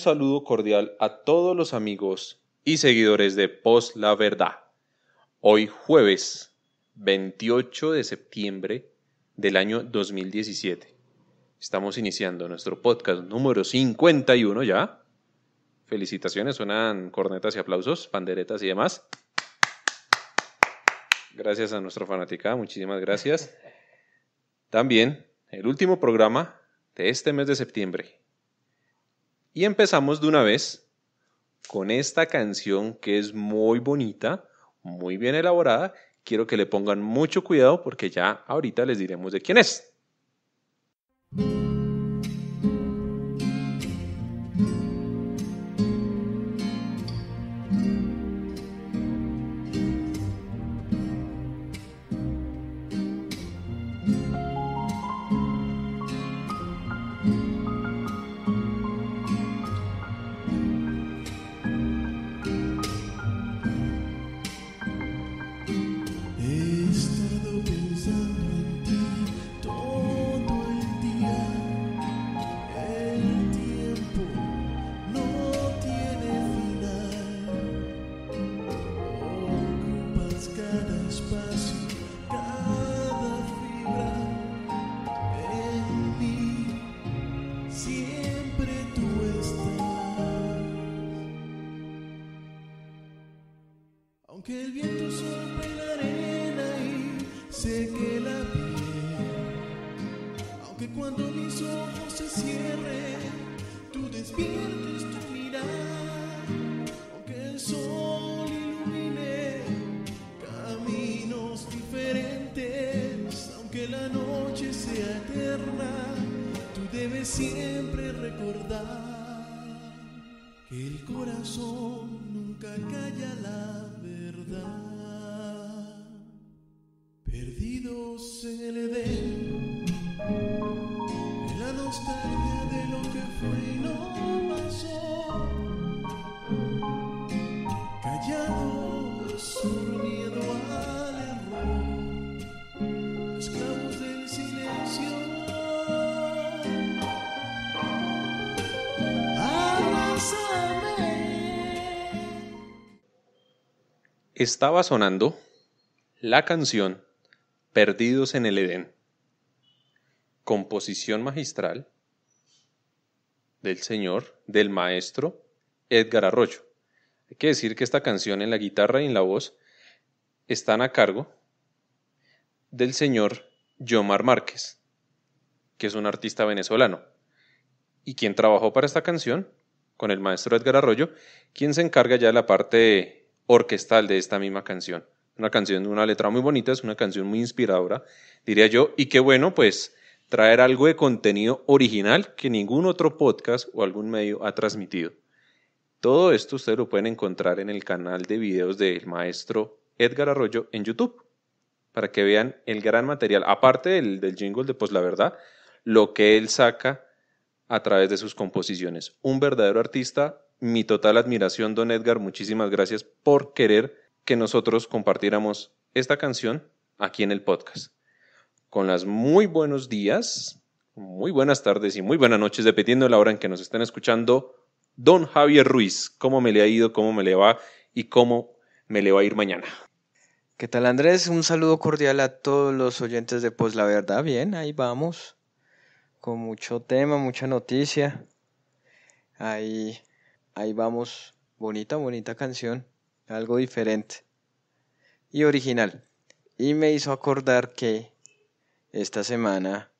saludo cordial a todos los amigos y seguidores de Post La Verdad. Hoy jueves 28 de septiembre del año 2017. Estamos iniciando nuestro podcast número 51 ya. Felicitaciones, suenan cornetas y aplausos, panderetas y demás. Gracias a nuestra fanática, muchísimas gracias. También el último programa de este mes de septiembre. Y empezamos de una vez con esta canción que es muy bonita, muy bien elaborada. Quiero que le pongan mucho cuidado porque ya ahorita les diremos de quién es. Estaba sonando la canción Perdidos en el Edén, composición magistral del señor, del maestro Edgar Arroyo. Hay que decir que esta canción en la guitarra y en la voz están a cargo del señor Yomar Márquez, que es un artista venezolano, y quien trabajó para esta canción con el maestro Edgar Arroyo, quien se encarga ya de la parte orquestal de esta misma canción. Una canción, de una letra muy bonita, es una canción muy inspiradora, diría yo, y qué bueno, pues, traer algo de contenido original que ningún otro podcast o algún medio ha transmitido. Todo esto ustedes lo pueden encontrar en el canal de videos del maestro Edgar Arroyo en YouTube, para que vean el gran material, aparte del, jingle de Pues la Verdad, lo que él saca a través de sus composiciones. Un verdadero artista mi total admiración, don Edgar. Muchísimas gracias por querer que nosotros compartiéramos esta canción aquí en el podcast. Con las muy buenos días, muy buenas tardes y muy buenas noches, dependiendo de la hora en que nos estén escuchando, don Javier Ruiz. ¿Cómo me le ha ido? ¿Cómo me le va? ¿Y cómo me le va a ir mañana? ¿Qué tal Andrés? Un saludo cordial a todos los oyentes de Pues la Verdad. Bien, ahí vamos. Con mucho tema, mucha noticia. Ahí Ahí vamos. Bonita, bonita canción. Algo diferente. Y original. Y me hizo acordar que esta semana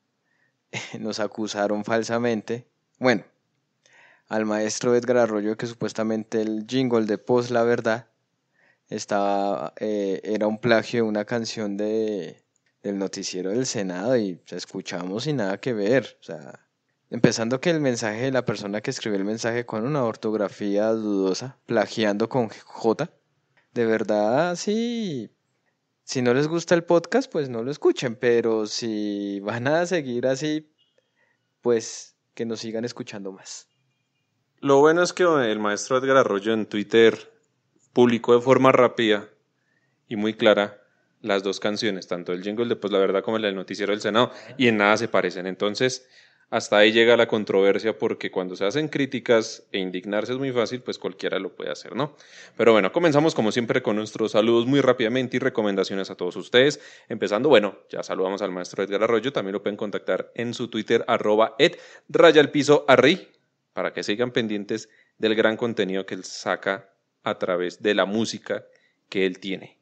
nos acusaron falsamente. Bueno, al maestro Edgar Arroyo que supuestamente el jingle de Post La Verdad estaba, eh, era un plagio de una canción de, del noticiero del Senado y escuchamos sin nada que ver. O sea, Empezando que el mensaje de la persona que escribió el mensaje con una ortografía dudosa, plagiando con J. De verdad, sí. Si no les gusta el podcast, pues no lo escuchen, pero si van a seguir así, pues que nos sigan escuchando más. Lo bueno es que el maestro Edgar Arroyo en Twitter publicó de forma rápida y muy clara las dos canciones, tanto el jingle de pues la verdad como el del noticiero del Senado, y en nada se parecen. Entonces, hasta ahí llega la controversia porque cuando se hacen críticas e indignarse es muy fácil, pues cualquiera lo puede hacer, ¿no? Pero bueno, comenzamos como siempre con nuestros saludos muy rápidamente y recomendaciones a todos ustedes. Empezando, bueno, ya saludamos al maestro Edgar Arroyo, también lo pueden contactar en su Twitter arroba raya piso arri para que sigan pendientes del gran contenido que él saca a través de la música que él tiene.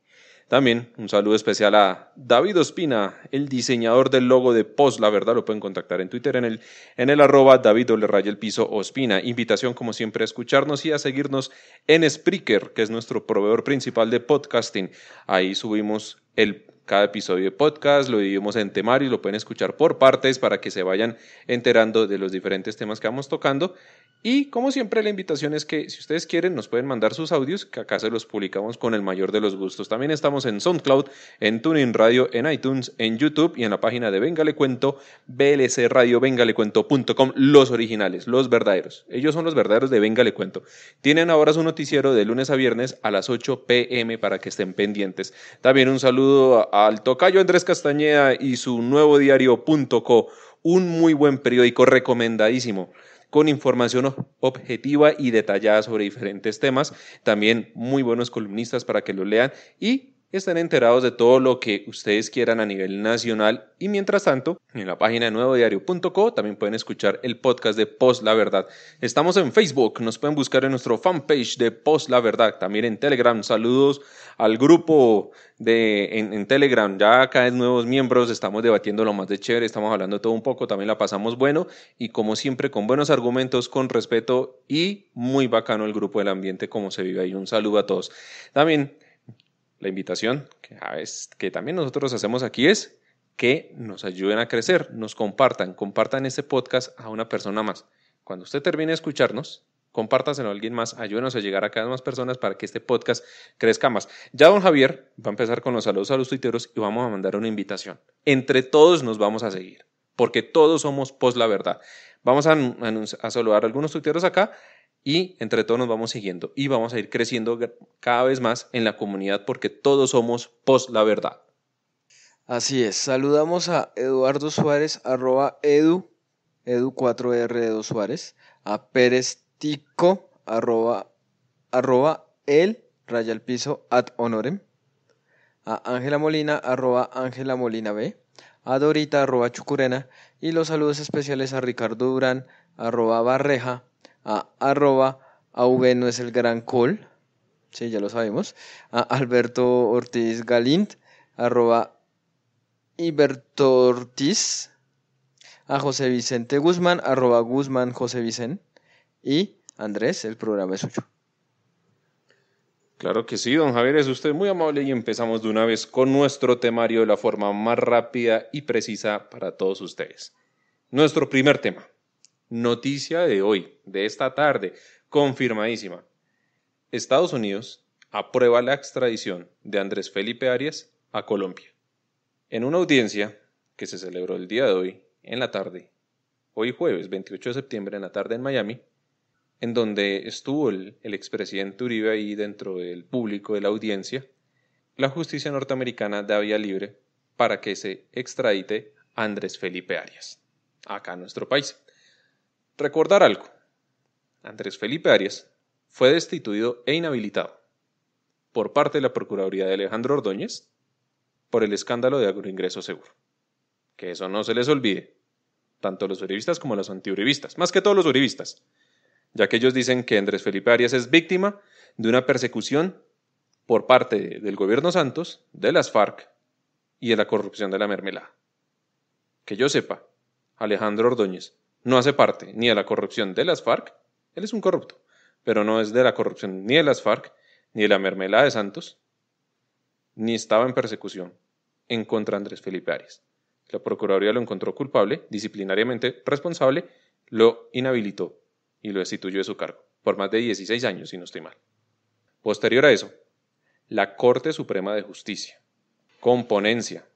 También un saludo especial a David Ospina, el diseñador del logo de Post, la verdad lo pueden contactar en Twitter en el, en el arroba David el piso Ospina. Invitación como siempre a escucharnos y a seguirnos en Spreaker, que es nuestro proveedor principal de podcasting. Ahí subimos el cada episodio de podcast, lo dividimos en temarios, lo pueden escuchar por partes para que se vayan enterando de los diferentes temas que vamos tocando y como siempre la invitación es que si ustedes quieren nos pueden mandar sus audios, que acá se los publicamos con el mayor de los gustos. También estamos en SoundCloud, en TuneIn Radio, en iTunes, en YouTube y en la página de Venga Cuento, los originales, los verdaderos. Ellos son los verdaderos de Venga Cuento. Tienen ahora su noticiero de lunes a viernes a las 8 pm para que estén pendientes. También un saludo al tocayo Andrés Castañeda y su nuevo diario.co, un muy buen periódico recomendadísimo con información objetiva y detallada sobre diferentes temas. También muy buenos columnistas para que lo lean y estén enterados de todo lo que ustedes quieran a nivel nacional y mientras tanto en la página de nuevodiario.co también pueden escuchar el podcast de Post La Verdad. Estamos en Facebook, nos pueden buscar en nuestro fanpage de Post La Verdad, también en Telegram, saludos al grupo de, en, Telegram, ya acá hay nuevos miembros, estamos debatiendo lo más de chévere, estamos hablando todo un poco, también la pasamos bueno y como siempre con buenos argumentos, con respeto y muy bacano el grupo del ambiente como se vive ahí. Un saludo a todos. También la invitación que, también nosotros hacemos aquí es que nos ayuden a crecer, nos compartan, compartan este podcast a una persona más. Cuando usted termine de escucharnos, compártaselo a alguien más, ayúdenos a llegar a cada más personas para que este podcast crezca más. Ya don Javier va a empezar con los saludos a los tuiteros y vamos a mandar una invitación. Entre todos nos vamos a seguir, porque todos somos post la verdad. Vamos a, a saludar a algunos tuiteros acá y entre todos nos vamos siguiendo y vamos a ir creciendo cada vez más en la comunidad porque todos somos post la verdad. Así es, saludamos a Eduardo Suárez, arroba edu, edu4r Edu Suárez, a Pérez Tico, arroba, el, raya piso, ad honorem, a Ángela Molina, arroba Ángela Molina B, a Dorita, arroba Chucurena, y los saludos especiales a Ricardo Durán, arroba Barreja, a arroba AV no es el gran col, sí, ya lo sabemos, a Alberto Ortiz Galint, arroba Iberto Ortiz, a José Vicente Guzmán, arroba Guzmán José Vicente, y Andrés, el programa es suyo. Claro que sí, don Javier, es usted muy amable y empezamos de una vez con nuestro temario de la forma más rápida y precisa para todos ustedes. Nuestro primer tema. Noticia de hoy, de esta tarde, confirmadísima. Estados Unidos aprueba la extradición de Andrés Felipe Arias a Colombia. En una audiencia que se celebró el día de hoy, en la tarde, hoy jueves 28 de septiembre, en la tarde en Miami, en donde estuvo el, expresidente Uribe ahí dentro del público de la audiencia, la justicia norteamericana da vía libre para que se extradite Andrés Felipe Arias, acá en nuestro país. Recordar algo. Andrés Felipe Arias fue destituido e inhabilitado por parte de la Procuraduría de Alejandro Ordóñez por el escándalo de agroingreso seguro. Que eso no se les olvide, tanto los uribistas como los antiuribistas, más que todos los uribistas, ya que ellos dicen que Andrés Felipe Arias es víctima de una persecución por parte del gobierno Santos, de las FARC y de la corrupción de la mermelada. Que yo sepa, Alejandro Ordóñez no hace parte ni de la corrupción de las FARC, él es un corrupto, pero no es de la corrupción ni de las FARC, ni de la mermelada de Santos, ni estaba en persecución en contra de Andrés Felipe Arias. La Procuraduría lo encontró culpable, disciplinariamente responsable, lo inhabilitó y lo destituyó de su cargo, por más de 16 años, si no estoy mal. Posterior a eso, la Corte Suprema de Justicia, componencia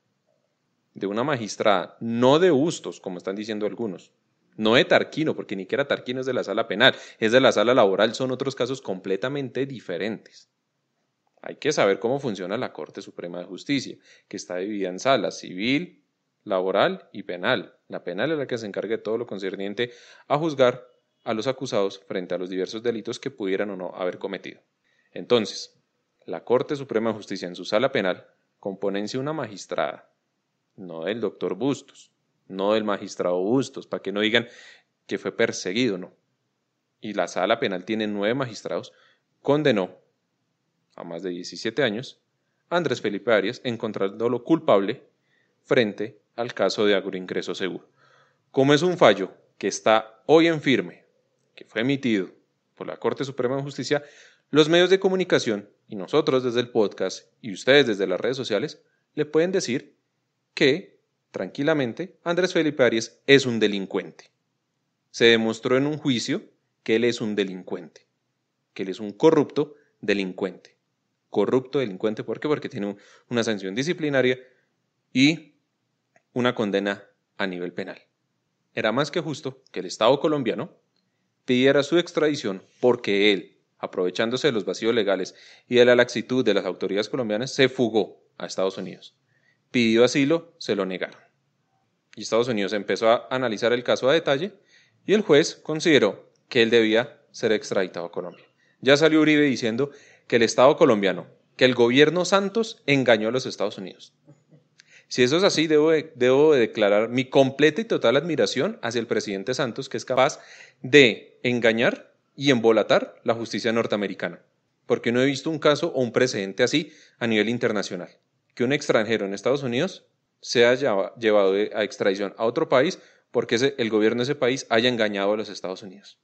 de una magistrada, no de gustos, como están diciendo algunos, no de Tarquino, porque ni que Tarquino es de la sala penal, es de la sala laboral, son otros casos completamente diferentes. Hay que saber cómo funciona la Corte Suprema de Justicia, que está dividida en salas civil, laboral y penal. La penal es la que se encarga de todo lo concerniente a juzgar a los acusados frente a los diversos delitos que pudieran o no haber cometido. Entonces, la Corte Suprema de Justicia en su sala penal componencia una magistrada, no del doctor Bustos, no del magistrado Bustos, para que no digan que fue perseguido, no. Y la sala penal tiene nueve magistrados, condenó a más de 17 años a Andrés Felipe Arias, encontrándolo culpable frente al caso de agroingreso seguro. Como es un fallo que está hoy en firme, que fue emitido por la Corte Suprema de Justicia, los medios de comunicación y nosotros desde el podcast y ustedes desde las redes sociales le pueden decir que tranquilamente, Andrés Felipe Arias es un delincuente. Se demostró en un juicio que él es un delincuente, que él es un corrupto delincuente. Corrupto delincuente, ¿por qué? Porque tiene una sanción disciplinaria y una condena a nivel penal. Era más que justo que el Estado colombiano pidiera su extradición porque él, aprovechándose de los vacíos legales y de la laxitud de las autoridades colombianas, se fugó a Estados Unidos pidió asilo, se lo negaron. Y Estados Unidos empezó a analizar el caso a detalle y el juez consideró que él debía ser extraditado a Colombia. Ya salió Uribe diciendo que el Estado colombiano, que el gobierno Santos engañó a los Estados Unidos. Si eso es así, debo, declarar mi completa y total admiración hacia el presidente Santos, que es capaz de engañar y embolatar la justicia norteamericana, porque no he visto un caso o un precedente así a nivel internacional que un extranjero en Estados Unidos se sea llevado a extradición a otro país porque el gobierno de ese país haya engañado a los Estados Unidos.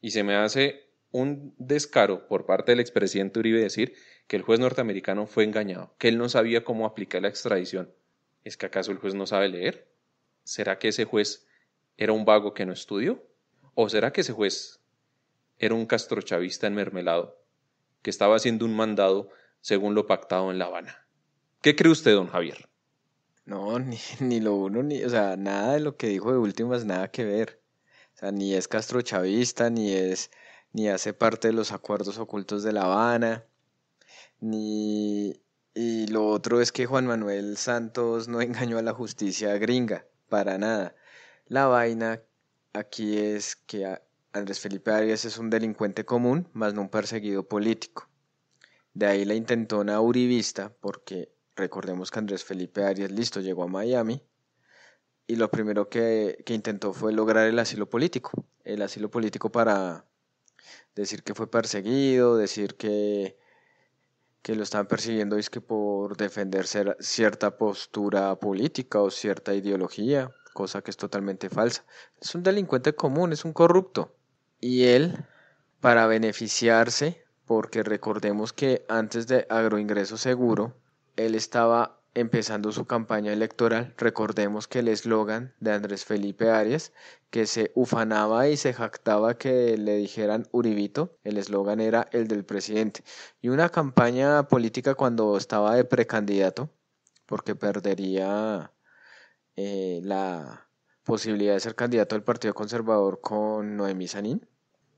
Y se me hace un descaro por parte del expresidente Uribe decir que el juez norteamericano fue engañado, que él no sabía cómo aplicar la extradición. ¿Es que acaso el juez no sabe leer? ¿Será que ese juez era un vago que no estudió? ¿O será que ese juez era un castrochavista enmermelado que estaba haciendo un mandado según lo pactado en La Habana? ¿Qué cree usted, don Javier? No, ni, lo uno, ni, o sea, nada de lo que dijo de es nada que ver. O sea, ni es castrochavista, ni es, ni hace parte de los acuerdos ocultos de La Habana, ni... Y lo otro es que Juan Manuel Santos no engañó a la justicia gringa, para nada. La vaina aquí es que Andrés Felipe Arias es un delincuente común, más no un perseguido político. De ahí la intentona uribista, porque Recordemos que Andrés Felipe Arias, listo, llegó a Miami y lo primero que, intentó fue lograr el asilo político. El asilo político para decir que fue perseguido, decir que, que lo estaban persiguiendo es que por defender cierta postura política o cierta ideología, cosa que es totalmente falsa. Es un delincuente común, es un corrupto. Y él, para beneficiarse, porque recordemos que antes de agroingreso seguro, él estaba empezando su campaña electoral. Recordemos que el eslogan de Andrés Felipe Arias, que se ufanaba y se jactaba que le dijeran Uribito, el eslogan era el del presidente. Y una campaña política cuando estaba de precandidato, porque perdería eh, la posibilidad de ser candidato al Partido Conservador con Noemí Sanín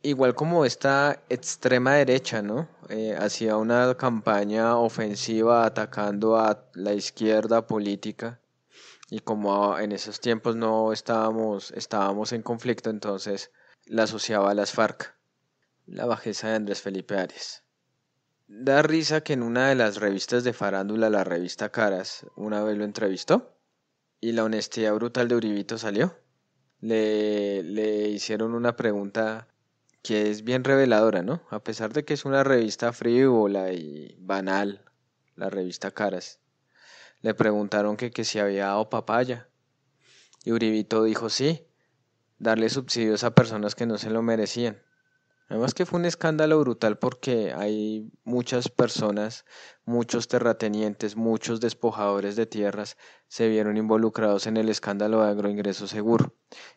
igual como esta extrema derecha, ¿no? Eh, Hacía una campaña ofensiva atacando a la izquierda política y como en esos tiempos no estábamos, estábamos en conflicto, entonces la asociaba a las FARC, la bajeza de Andrés Felipe Arias. Da risa que en una de las revistas de farándula, la revista Caras, una vez lo entrevistó y la honestidad brutal de Uribito salió. Le, le hicieron una pregunta que es bien reveladora, ¿no? A pesar de que es una revista frívola y banal, la revista Caras. Le preguntaron que, que si había dado papaya. Y Uribito dijo sí, darle subsidios a personas que no se lo merecían. Además que fue un escándalo brutal porque hay muchas personas, muchos terratenientes, muchos despojadores de tierras se vieron involucrados en el escándalo de agroingreso seguro.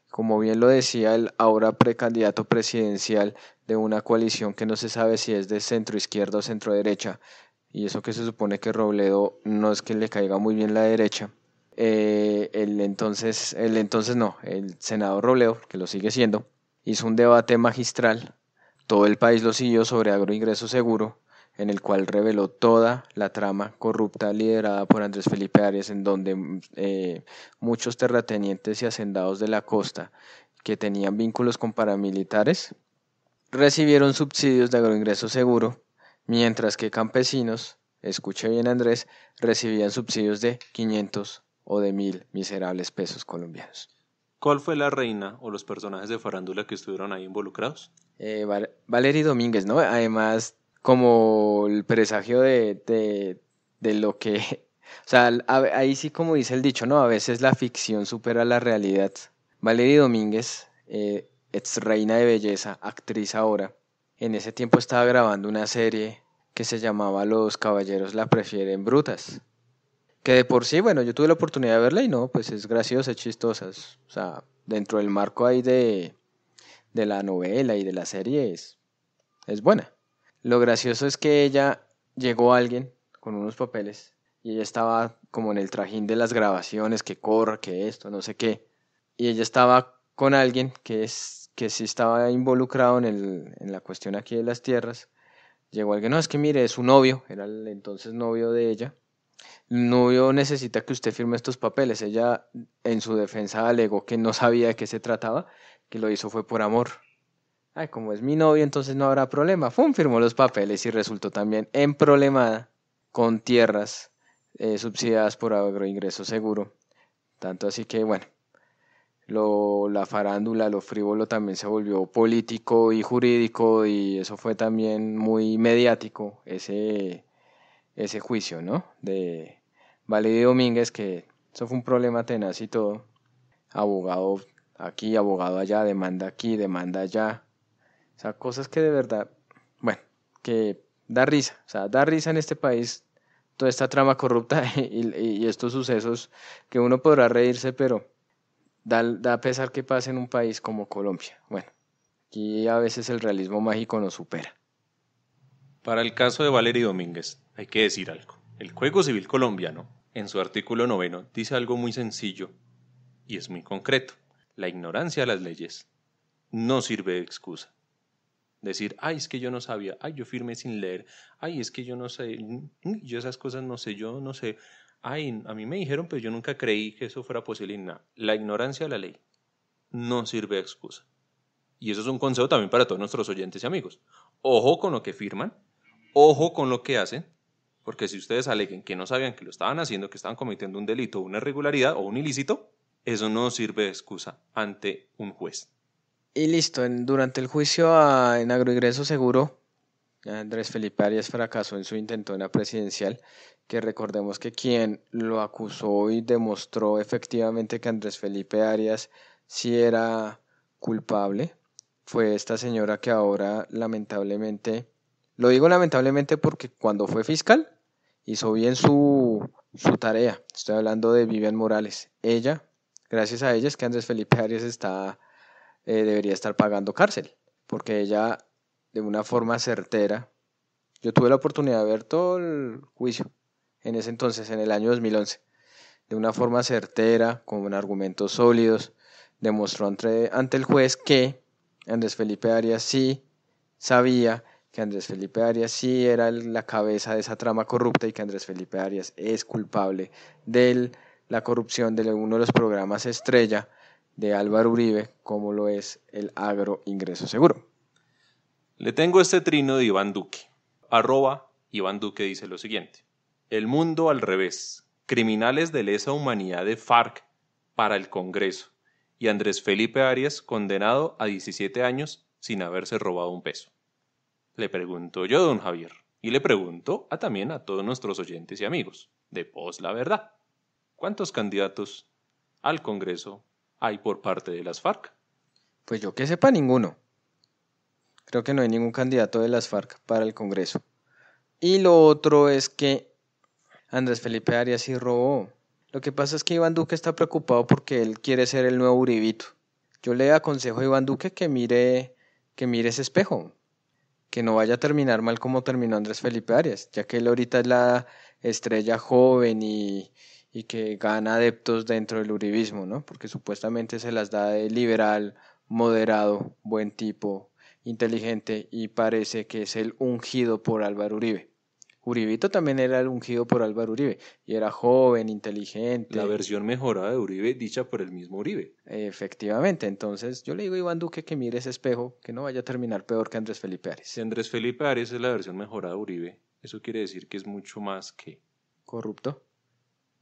Como bien lo decía el ahora precandidato presidencial de una coalición que no se sabe si es de centro izquierda o centro derecha, y eso que se supone que Robledo no es que le caiga muy bien la derecha. Eh, el entonces, el entonces no, el senador Robledo, que lo sigue siendo, hizo un debate magistral todo el país lo siguió sobre Agroingreso Seguro, en el cual reveló toda la trama corrupta liderada por Andrés Felipe Arias, en donde eh, muchos terratenientes y hacendados de la costa que tenían vínculos con paramilitares recibieron subsidios de agroingreso seguro, mientras que campesinos, escuche bien Andrés, recibían subsidios de 500 o de 1000 miserables pesos colombianos. ¿Cuál fue la reina o los personajes de farándula que estuvieron ahí involucrados? eh, Domínguez, ¿no? Además, como el presagio de, de, lo que... O sea, ahí sí como dice el dicho, ¿no? A veces la ficción supera la realidad. Valery Domínguez, eh, ex reina de belleza, actriz ahora, en ese tiempo estaba grabando una serie que se llamaba Los Caballeros la Prefieren Brutas. Que de por sí, bueno, yo tuve la oportunidad de verla y no, pues es graciosa, es chistosa. o sea, dentro del marco ahí de, de la novela y de la serie es, es buena. Lo gracioso es que ella llegó a alguien con unos papeles y ella estaba como en el trajín de las grabaciones, que corra, que esto, no sé qué. Y ella estaba con alguien que, es, que sí estaba involucrado en, el, en la cuestión aquí de las tierras. Llegó alguien, no, es que mire, es su novio, era el entonces novio de ella. El novio necesita que usted firme estos papeles. Ella en su defensa alegó que no sabía de qué se trataba que lo hizo fue por amor. Ay, como es mi novio entonces no habrá problema. Fum, firmó los papeles y resultó también en problemada con tierras eh, subsidiadas por agroingreso seguro. Tanto así que, bueno, lo, la farándula, lo frívolo también se volvió político y jurídico y eso fue también muy mediático, ese, ese juicio, ¿no? De Valerio Domínguez, que eso fue un problema tenaz y todo. Abogado aquí, abogado allá, demanda aquí, demanda allá. O sea, cosas que de verdad, bueno, que da risa. O sea, da risa en este país toda esta trama corrupta y, estos sucesos que uno podrá reírse, pero da, da pesar que pase en un país como Colombia. Bueno, aquí a veces el realismo mágico nos supera. Para el caso de Valery Domínguez, hay que decir algo. El Código Civil colombiano, en su artículo noveno, dice algo muy sencillo y es muy concreto. La ignorancia de las leyes no sirve de excusa. Decir, ay, es que yo no sabía, ay, yo firmé sin leer, ay, es que yo no sé, mm, yo esas cosas no sé, yo no sé, ay, a mí me dijeron, pero yo nunca creí que eso fuera posible. Nada. La ignorancia de la ley no sirve de excusa. Y eso es un consejo también para todos nuestros oyentes y amigos. Ojo con lo que firman, ojo con lo que hacen, porque si ustedes aleguen que no sabían que lo estaban haciendo, que estaban cometiendo un delito, una irregularidad o un ilícito, eso no sirve de excusa ante un juez. Y listo, durante el juicio a, en agroingreso seguro, Andrés Felipe Arias fracasó en su intentona presidencial, que recordemos que quien lo acusó y demostró efectivamente que Andrés Felipe Arias sí era culpable fue esta señora que ahora lamentablemente, lo digo lamentablemente porque cuando fue fiscal hizo bien su, su tarea, estoy hablando de Vivian Morales, ella gracias a ellas, que Andrés Felipe Arias está, eh, debería estar pagando cárcel, porque ella de una forma certera, yo tuve la oportunidad de ver todo el juicio en ese entonces, en el año 2011, de una forma certera, con argumentos sólidos, demostró ante, ante el juez que Andrés Felipe Arias sí sabía que Andrés Felipe Arias sí era la cabeza de esa trama corrupta y que Andrés Felipe Arias es culpable del la corrupción de uno de los programas estrella de Álvaro Uribe, como lo es el agro ingreso seguro. Le tengo este trino de Iván Duque. Arroba Iván Duque dice lo siguiente. El mundo al revés. Criminales de lesa humanidad de FARC para el Congreso. Y Andrés Felipe Arias condenado a 17 años sin haberse robado un peso. Le pregunto yo, don Javier, y le pregunto a, también a todos nuestros oyentes y amigos de Pos la Verdad. ¿cuántos candidatos al Congreso hay por parte de las FARC? Pues yo que sepa ninguno. Creo que no hay ningún candidato de las FARC para el Congreso. Y lo otro es que Andrés Felipe Arias sí robó. Lo que pasa es que Iván Duque está preocupado porque él quiere ser el nuevo Uribito. Yo le aconsejo a Iván Duque que mire, que mire ese espejo, que no vaya a terminar mal como terminó Andrés Felipe Arias, ya que él ahorita es la estrella joven y, y que gana adeptos dentro del uribismo, ¿no? Porque supuestamente se las da de liberal, moderado, buen tipo, inteligente y parece que es el ungido por Álvaro Uribe. Uribito también era el ungido por Álvaro Uribe y era joven, inteligente. La versión mejorada de Uribe dicha por el mismo Uribe. Efectivamente, entonces yo le digo a Iván Duque que mire ese espejo, que no vaya a terminar peor que Andrés Felipe Arias. Si Andrés Felipe Arias es la versión mejorada de Uribe, eso quiere decir que es mucho más que... Corrupto.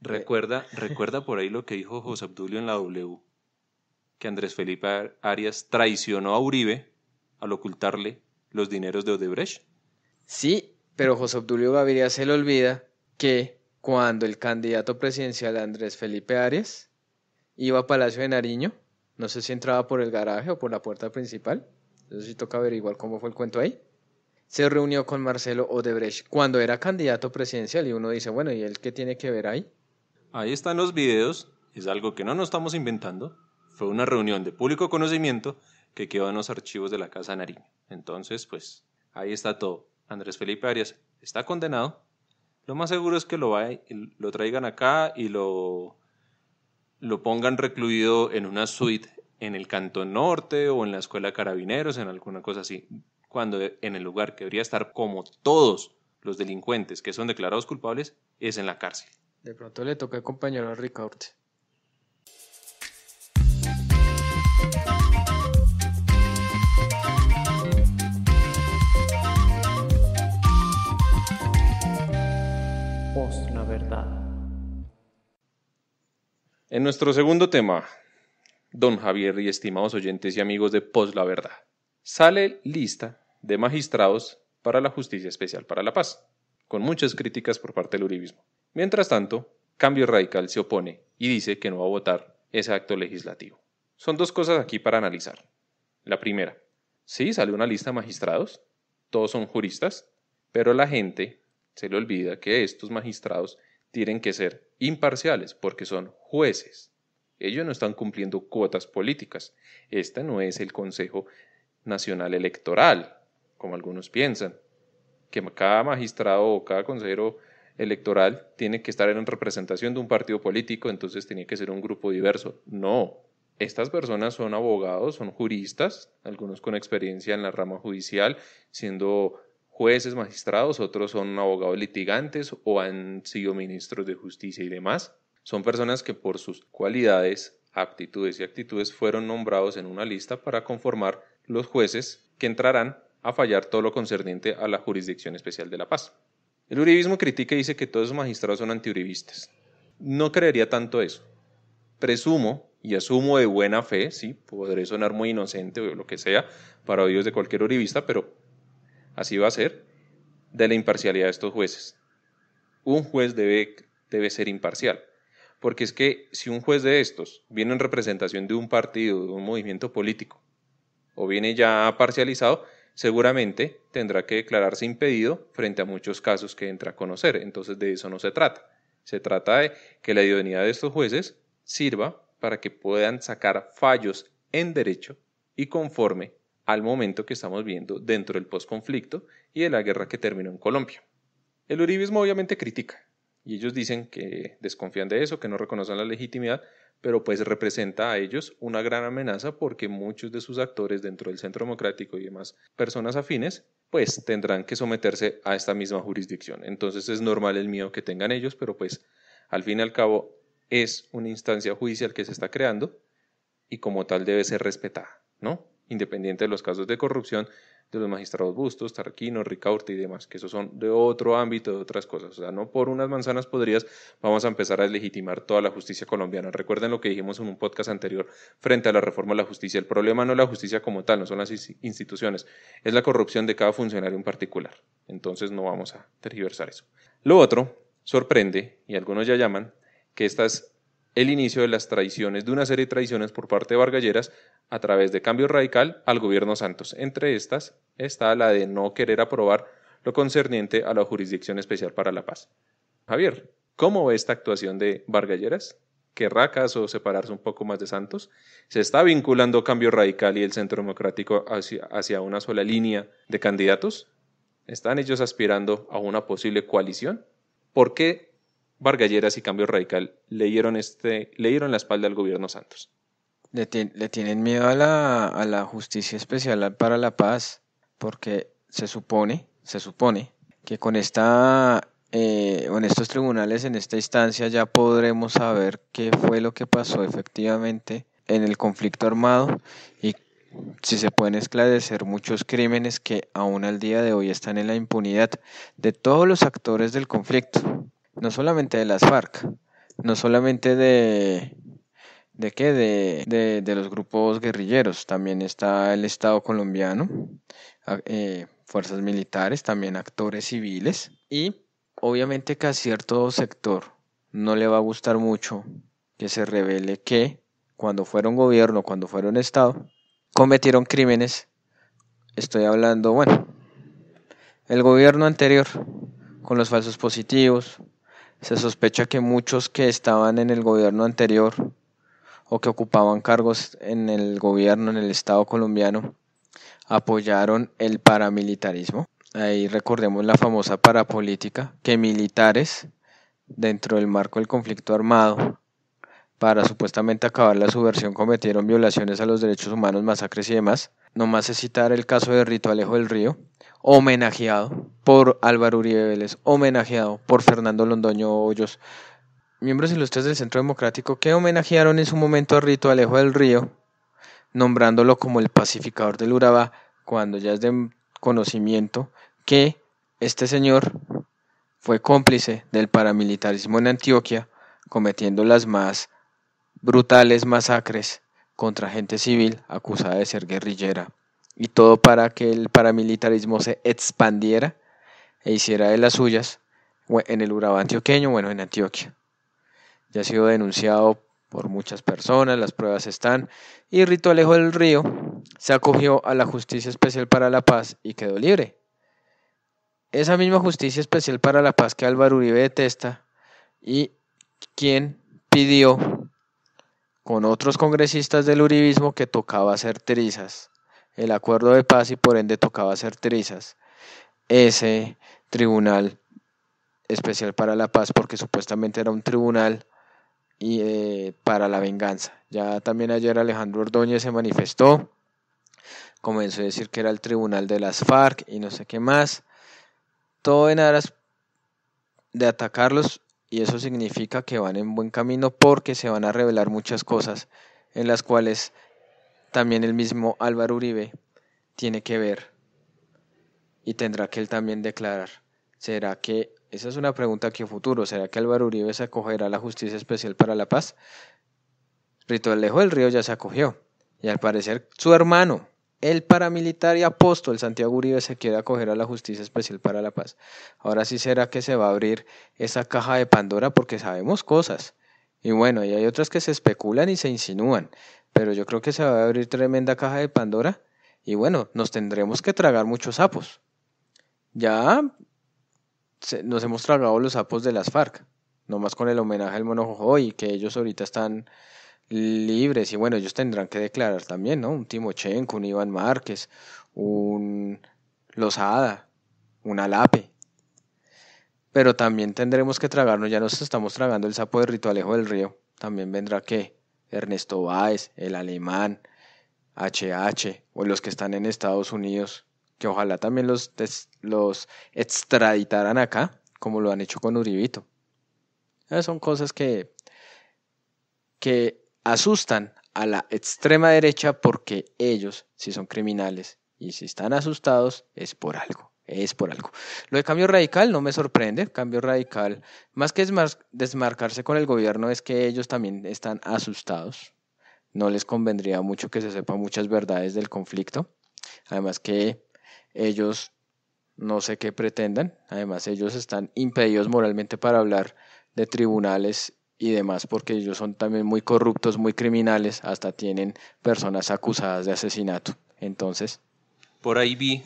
Eh, recuerda, recuerda por ahí lo que dijo José Abdulio en la W, que Andrés Felipe Arias traicionó a Uribe al ocultarle los dineros de Odebrecht. Sí, pero José Abdulio Gaviria se le olvida que cuando el candidato presidencial Andrés Felipe Arias iba a Palacio de Nariño, no sé si entraba por el garaje o por la puerta principal, eso sí toca averiguar cómo fue el cuento ahí, se reunió con Marcelo Odebrecht cuando era candidato presidencial y uno dice, bueno, ¿y él qué tiene que ver ahí? Ahí están los videos, es algo que no nos estamos inventando. Fue una reunión de público conocimiento que quedó en los archivos de la Casa Nariño. Entonces, pues, ahí está todo. Andrés Felipe Arias está condenado. Lo más seguro es que lo, traigan acá y lo, lo pongan recluido en una suite en el Cantón Norte o en la Escuela Carabineros, en alguna cosa así, cuando en el lugar que debería estar como todos los delincuentes que son declarados culpables es en la cárcel. De pronto le toca acompañar a Ricaurte. Post la verdad. En nuestro segundo tema, don Javier y estimados oyentes y amigos de Post la verdad, sale lista de magistrados para la Justicia Especial para la Paz, con muchas críticas por parte del Uribismo. Mientras tanto, Cambio Radical se opone y dice que no va a votar ese acto legislativo. Son dos cosas aquí para analizar. La primera, sí, sale una lista de magistrados, todos son juristas, pero la gente se le olvida que estos magistrados tienen que ser imparciales porque son jueces. Ellos no están cumpliendo cuotas políticas. Este no es el Consejo Nacional Electoral, como algunos piensan, que cada magistrado o cada consejero electoral tiene que estar en representación de un partido político, entonces tenía que ser un grupo diverso. No, estas personas son abogados, son juristas, algunos con experiencia en la rama judicial, siendo jueces, magistrados, otros son abogados litigantes o han sido ministros de justicia y demás. Son personas que por sus cualidades, aptitudes y actitudes fueron nombrados en una lista para conformar los jueces que entrarán a fallar todo lo concerniente a la Jurisdicción Especial de la Paz. El uribismo critica y dice que todos los magistrados son antiuribistas. No creería tanto eso. Presumo y asumo de buena fe, sí, podré sonar muy inocente o lo que sea para oídos de cualquier uribista, pero así va a ser, de la imparcialidad de estos jueces. Un juez debe, debe ser imparcial, porque es que si un juez de estos viene en representación de un partido, de un movimiento político, o viene ya parcializado, seguramente tendrá que declararse impedido frente a muchos casos que entra a conocer. Entonces de eso no se trata. Se trata de que la idoneidad de estos jueces sirva para que puedan sacar fallos en derecho y conforme al momento que estamos viendo dentro del posconflicto y de la guerra que terminó en Colombia. El uribismo obviamente critica, y ellos dicen que desconfían de eso, que no reconocen la legitimidad, pero pues representa a ellos una gran amenaza porque muchos de sus actores dentro del Centro Democrático y demás personas afines pues tendrán que someterse a esta misma jurisdicción. Entonces es normal el miedo que tengan ellos, pero pues al fin y al cabo es una instancia judicial que se está creando y como tal debe ser respetada, ¿no? Independiente de los casos de corrupción, de los magistrados Bustos, Tarquino, Ricaurte y demás, que esos son de otro ámbito, de otras cosas. O sea, no por unas manzanas podrías vamos a empezar a legitimar toda la justicia colombiana. Recuerden lo que dijimos en un podcast anterior frente a la reforma de la justicia. El problema no es la justicia como tal, no son las instituciones, es la corrupción de cada funcionario en particular. Entonces no vamos a tergiversar eso. Lo otro sorprende, y algunos ya llaman, que estas el inicio de las traiciones, de una serie de traiciones por parte de Vargalleras a través de cambio radical al gobierno Santos. Entre estas está la de no querer aprobar lo concerniente a la Jurisdicción Especial para la Paz. Javier, ¿cómo ve esta actuación de Vargalleras? ¿Querrá acaso separarse un poco más de Santos? ¿Se está vinculando Cambio Radical y el Centro Democrático hacia, hacia una sola línea de candidatos? ¿Están ellos aspirando a una posible coalición? ¿Por qué Vargalleras y Cambio Radical leyeron este, la espalda al gobierno Santos. Le, tienen miedo a la, justicia especial para la paz, porque se supone, se supone que con esta eh, estos tribunales, en esta instancia, ya podremos saber qué fue lo que pasó efectivamente en el conflicto armado y si se pueden esclarecer muchos crímenes que aún al día de hoy están en la impunidad de todos los actores del conflicto no solamente de las FARC, no solamente de de qué de, los grupos guerrilleros, también está el Estado colombiano, eh, fuerzas militares, también actores civiles y obviamente que a cierto sector no le va a gustar mucho que se revele que cuando fueron gobierno, cuando fueron Estado, cometieron crímenes. Estoy hablando, bueno, el gobierno anterior, con los falsos positivos, se sospecha que muchos que estaban en el gobierno anterior o que ocupaban cargos en el gobierno, en el Estado colombiano, apoyaron el paramilitarismo. Ahí recordemos la famosa parapolítica, que militares, dentro del marco del conflicto armado, para supuestamente acabar la subversión cometieron violaciones a los derechos humanos, masacres y demás. No es citar el caso de Rito Alejo del Río, homenajeado por Álvaro Uribe Vélez, homenajeado por Fernando Londoño Hoyos, miembros ilustres del Centro Democrático que homenajearon en su momento a Rito Alejo del Río, nombrándolo como el pacificador del Urabá, cuando ya es de conocimiento que este señor fue cómplice del paramilitarismo en Antioquia, cometiendo las más brutales masacres contra gente civil acusada de ser guerrillera y todo para que el paramilitarismo se expandiera e hiciera de las suyas en el Urabá antioqueño, bueno, en Antioquia. Ya ha sido denunciado por muchas personas, las pruebas están, y Rito Alejo del Río se acogió a la Justicia Especial para la Paz y quedó libre. Esa misma Justicia Especial para la Paz que Álvaro Uribe detesta y quien pidió con otros congresistas del Uribismo que tocaba hacer trizas el acuerdo de paz y por ende tocaba hacer trizas ese tribunal especial para la paz porque supuestamente era un tribunal y, eh, para la venganza. Ya también ayer Alejandro Ordóñez se manifestó, comenzó a decir que era el tribunal de las FARC y no sé qué más, todo en aras de atacarlos y eso significa que van en buen camino porque se van a revelar muchas cosas en las cuales también el mismo Álvaro Uribe tiene que ver y tendrá que él también declarar. ¿Será que, esa es una pregunta que futuro, ¿será que Álvaro Uribe se acogerá a la Justicia Especial para la Paz? Rito Lejo del Río ya se acogió y al parecer su hermano, el paramilitar y apóstol Santiago Uribe se quiere acoger a la Justicia Especial para la Paz. Ahora sí será que se va a abrir esa caja de Pandora porque sabemos cosas. Y bueno, y hay otras que se especulan y se insinúan pero yo creo que se va a abrir tremenda caja de Pandora y bueno, nos tendremos que tragar muchos sapos. Ya nos hemos tragado los sapos de las FARC, nomás con el homenaje al monojojo y que ellos ahorita están libres y bueno, ellos tendrán que declarar también, ¿no? Un Timochenko, un Iván Márquez, un Lozada, un Alape. Pero también tendremos que tragarnos, ya nos estamos tragando el sapo de Ritualejo del Río, también vendrá que Ernesto Báez, el alemán, HH, o los que están en Estados Unidos, que ojalá también los, los extraditaran acá, como lo han hecho con Uribito. son cosas que, que asustan a la extrema derecha porque ellos si son criminales y si están asustados es por algo es por algo. Lo de cambio radical no me sorprende. Cambio radical, más que desmarcarse con el gobierno, es que ellos también están asustados. No les convendría mucho que se sepa muchas verdades del conflicto. Además que ellos no sé qué pretendan. Además ellos están impedidos moralmente para hablar de tribunales y demás porque ellos son también muy corruptos, muy criminales. Hasta tienen personas acusadas de asesinato. Entonces... Por ahí vi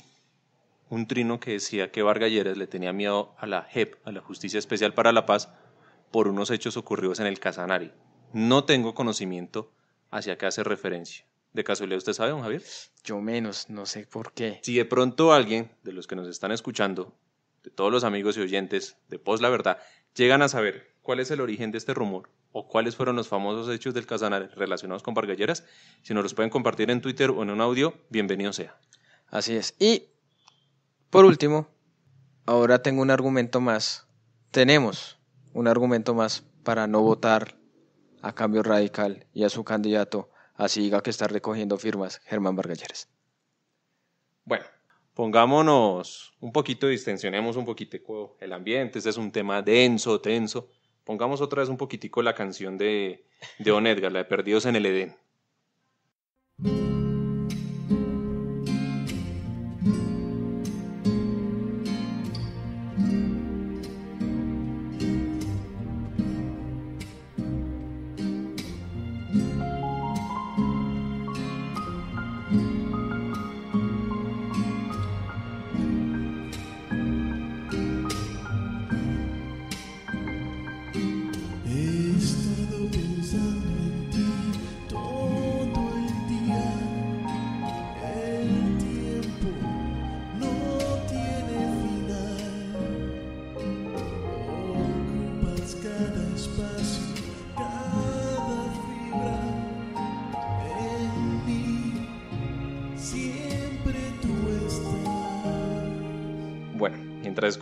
un trino que decía que Bargalleras le tenía miedo a la JEP, a la Justicia Especial para la Paz, por unos hechos ocurridos en el casanari No tengo conocimiento hacia qué hace referencia. ¿De casualidad usted sabe, don Javier? Yo menos, no sé por qué. Si de pronto alguien de los que nos están escuchando, de todos los amigos y oyentes de Pos La Verdad, llegan a saber cuál es el origen de este rumor o cuáles fueron los famosos hechos del Casanare relacionados con Bargalleras, si nos los pueden compartir en Twitter o en un audio, bienvenido sea. Así es. Y por último, ahora tengo un argumento más. Tenemos un argumento más para no votar a Cambio Radical y a su candidato, así diga que está recogiendo firmas, Germán Bargalleres. Bueno, pongámonos un poquito, distensionemos un poquito el ambiente, este es un tema denso, tenso. Pongamos otra vez un poquitico la canción de, de Edgar, la de Perdidos en el Edén.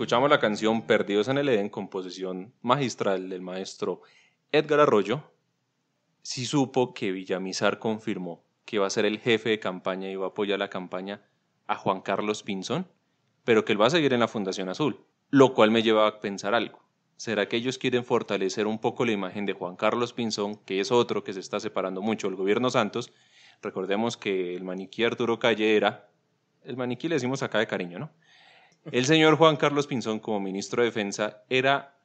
escuchamos la canción Perdidos en el Edén, composición magistral del maestro Edgar Arroyo, Si supo que Villamizar confirmó que va a ser el jefe de campaña y va a apoyar la campaña a Juan Carlos Pinzón, pero que él va a seguir en la Fundación Azul, lo cual me lleva a pensar algo. ¿Será que ellos quieren fortalecer un poco la imagen de Juan Carlos Pinzón, que es otro que se está separando mucho del gobierno Santos? Recordemos que el maniquí Arturo Calle era, el maniquí le decimos acá de cariño, ¿no? El señor Juan Carlos Pinzón, como ministro de Defensa, era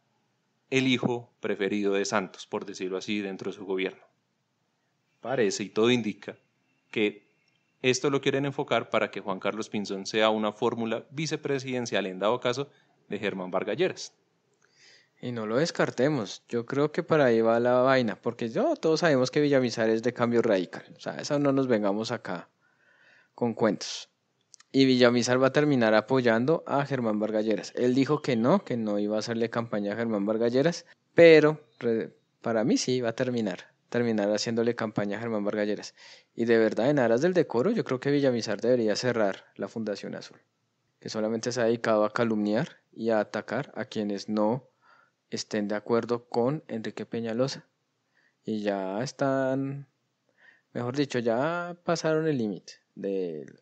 el hijo preferido de Santos, por decirlo así, dentro de su gobierno. Parece y todo indica que esto lo quieren enfocar para que Juan Carlos Pinzón sea una fórmula vicepresidencial, en dado caso, de Germán Vargalleras. Y no lo descartemos, yo creo que para ahí va la vaina, porque yo, todos sabemos que Villamizar es de cambio radical, o sea, eso no nos vengamos acá con cuentos. Y Villamizar va a terminar apoyando a Germán Vargalleras. Él dijo que no, que no iba a hacerle campaña a Germán Vargalleras, pero para mí sí va a terminar, terminar haciéndole campaña a Germán Vargalleras. Y de verdad, en aras del decoro, yo creo que Villamizar debería cerrar la Fundación Azul, que solamente se ha dedicado a calumniar y a atacar a quienes no estén de acuerdo con Enrique Peñalosa. Y ya están, mejor dicho, ya pasaron el límite del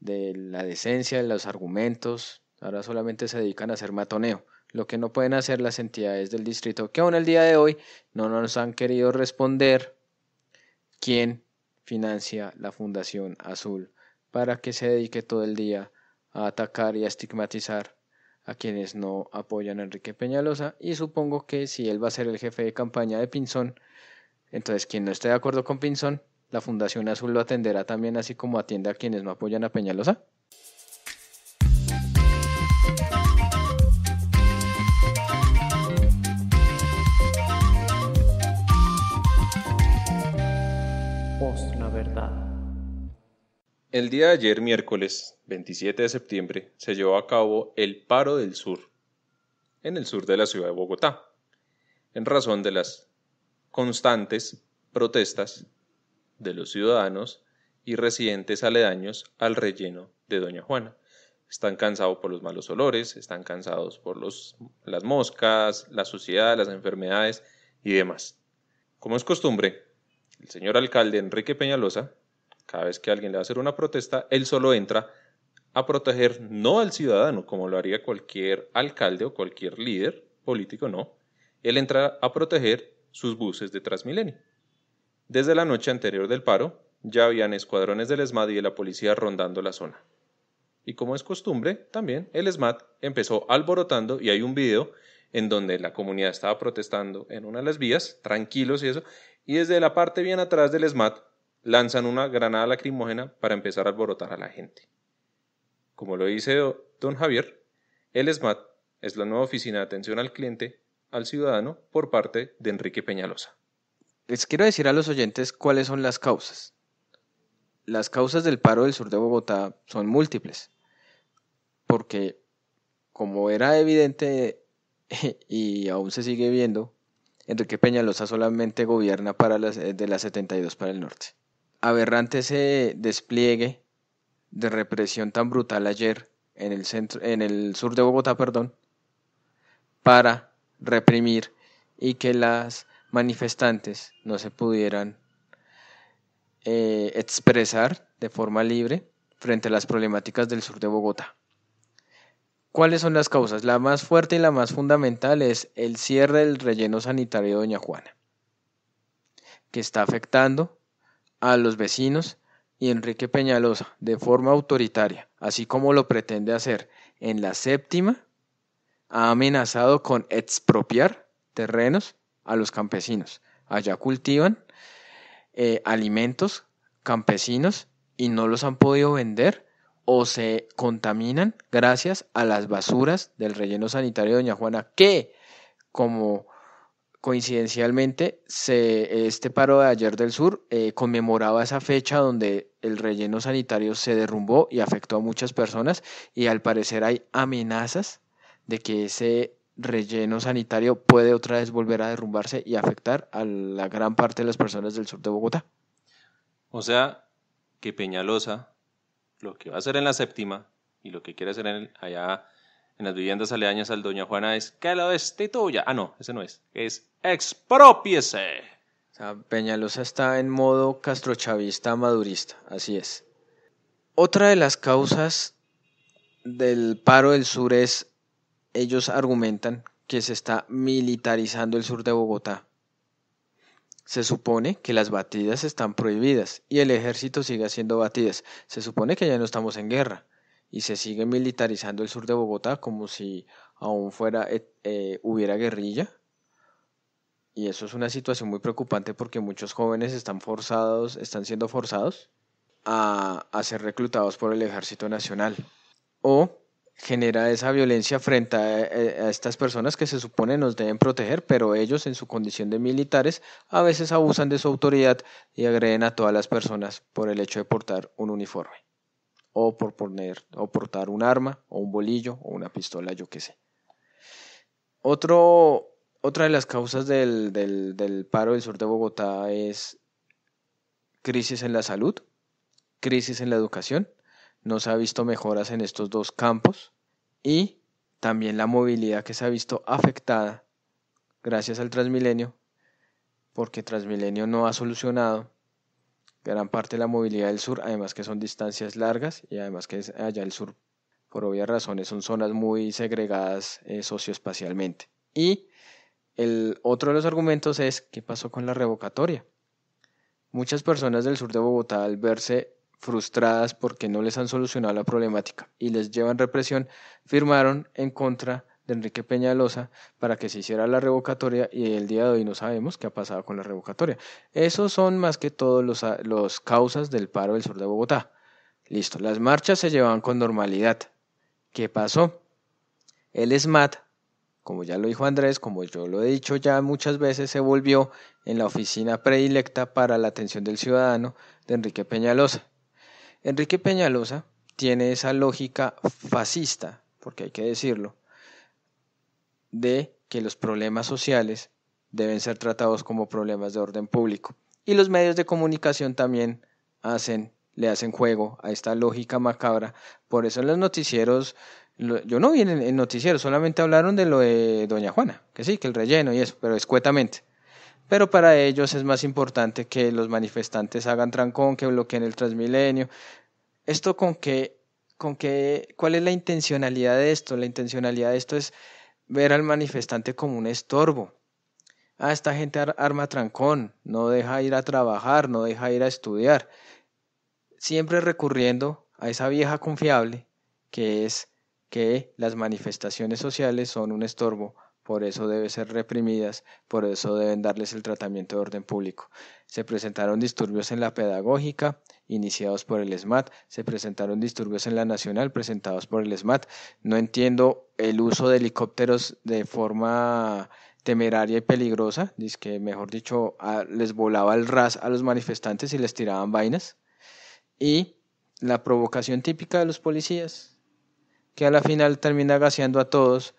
de la decencia, de los argumentos. Ahora solamente se dedican a hacer matoneo, lo que no pueden hacer las entidades del distrito, que aún el día de hoy no nos han querido responder quién financia la Fundación Azul para que se dedique todo el día a atacar y a estigmatizar a quienes no apoyan a Enrique Peñalosa y supongo que si él va a ser el jefe de campaña de Pinzón, entonces quien no esté de acuerdo con Pinzón ¿La Fundación Azul lo atenderá también así como atiende a quienes no apoyan a Peñalosa? verdad. El día de ayer, miércoles 27 de septiembre, se llevó a cabo el Paro del Sur, en el sur de la ciudad de Bogotá, en razón de las constantes protestas de los ciudadanos y residentes aledaños al relleno de Doña Juana. Están cansados por los malos olores, están cansados por los, las moscas, la suciedad, las enfermedades y demás. Como es costumbre, el señor alcalde Enrique Peñalosa, cada vez que alguien le va a hacer una protesta, él solo entra a proteger no al ciudadano, como lo haría cualquier alcalde o cualquier líder político, no. Él entra a proteger sus buses de Transmilenio. Desde la noche anterior del paro, ya habían escuadrones del ESMAD y de la policía rondando la zona. Y como es costumbre, también el ESMAD empezó alborotando y hay un video en donde la comunidad estaba protestando en una de las vías, tranquilos y eso, y desde la parte bien atrás del ESMAD lanzan una granada lacrimógena para empezar a alborotar a la gente. Como lo dice don Javier, el ESMAD es la nueva oficina de atención al cliente, al ciudadano, por parte de Enrique Peñalosa. Les quiero decir a los oyentes cuáles son las causas. Las causas del paro del sur de Bogotá son múltiples, porque como era evidente y aún se sigue viendo, Enrique Peñalosa solamente gobierna para las, eh, de las 72 para el norte. Aberrante ese despliegue de represión tan brutal ayer en el, centro, en el sur de Bogotá, perdón, para reprimir y que las manifestantes no se pudieran eh, expresar de forma libre frente a las problemáticas del sur de Bogotá. ¿Cuáles son las causas? La más fuerte y la más fundamental es el cierre del relleno sanitario de Doña Juana, que está afectando a los vecinos y Enrique Peñalosa de forma autoritaria, así como lo pretende hacer en la séptima, ha amenazado con expropiar terrenos a los campesinos. Allá cultivan eh, alimentos campesinos y no los han podido vender o se contaminan gracias a las basuras del relleno sanitario de Doña Juana, que como coincidencialmente se, este paro de ayer del sur eh, conmemoraba esa fecha donde el relleno sanitario se derrumbó y afectó a muchas personas y al parecer hay amenazas de que ese relleno sanitario puede otra vez volver a derrumbarse y afectar a la gran parte de las personas del sur de Bogotá. O sea, que Peñalosa, lo que va a hacer en la séptima y lo que quiere hacer allá en las viviendas aledañas al Doña Juana es que la destituya. Ah, no, ese no es. Es expropiese. O sea, Peñalosa está en modo castrochavista madurista, así es. Otra de las causas del paro del sur es ellos argumentan que se está militarizando el sur de Bogotá. Se supone que las batidas están prohibidas y el ejército sigue haciendo batidas. Se supone que ya no estamos en guerra y se sigue militarizando el sur de Bogotá como si aún fuera eh, eh, hubiera guerrilla. Y eso es una situación muy preocupante porque muchos jóvenes están forzados, están siendo forzados a, a ser reclutados por el Ejército Nacional o genera esa violencia frente a, estas personas que se supone nos deben proteger, pero ellos en su condición de militares a veces abusan de su autoridad y agreden a todas las personas por el hecho de portar un uniforme o por poner o portar un arma o un bolillo o una pistola, yo qué sé. otra de las causas del paro del sur de Bogotá es crisis en la salud, crisis en la educación no se ha visto mejoras en estos dos campos y también la movilidad que se ha visto afectada gracias al Transmilenio, porque Transmilenio no ha solucionado gran parte de la movilidad del sur, además que son distancias largas y además que allá el sur, por obvias razones, son zonas muy segregadas eh, socioespacialmente. Y el otro de los argumentos es qué pasó con la revocatoria. Muchas personas del sur de Bogotá al verse frustradas porque no les han solucionado la problemática y les llevan represión, firmaron en contra de Enrique Peñalosa para que se hiciera la revocatoria y el día de hoy no sabemos qué ha pasado con la revocatoria. Esos son más que todos los, ah, los causas del paro del sur de Bogotá. Listo, las marchas se llevaban con normalidad. ¿Qué pasó? El SMAT, como ya lo dijo Andrés, como yo lo he dicho ya muchas veces, se volvió en la oficina predilecta para la atención del ciudadano de Enrique Peñalosa Enrique Peñalosa tiene esa lógica fascista, porque hay que decirlo, de que los problemas sociales deben ser tratados como problemas de orden público. Y los medios de comunicación también hacen, le hacen juego a esta lógica macabra. Por eso los noticieros, yo no vi en, noticieros, solamente hablaron de lo de Doña Juana, que sí, que el relleno y eso, pero escuetamente pero para ellos es más importante que los manifestantes hagan trancón, que bloqueen el Transmilenio. Esto con que, con que, ¿cuál es la intencionalidad de esto? La intencionalidad de esto es ver al manifestante como un estorbo. Ah, esta gente arma trancón, no deja ir a trabajar, no deja ir a estudiar. Siempre recurriendo a esa vieja confiable que es que las manifestaciones sociales son un estorbo por eso deben ser reprimidas, por eso deben darles el tratamiento de orden público. Se presentaron disturbios en la pedagógica, iniciados por el SMAT, se presentaron disturbios en la nacional, presentados por el SMAT. No entiendo el uso de helicópteros de forma temeraria y peligrosa, dice que mejor dicho, les volaba el ras a los manifestantes y les tiraban vainas. Y la provocación típica de los policías, que a la final termina gaseando a todos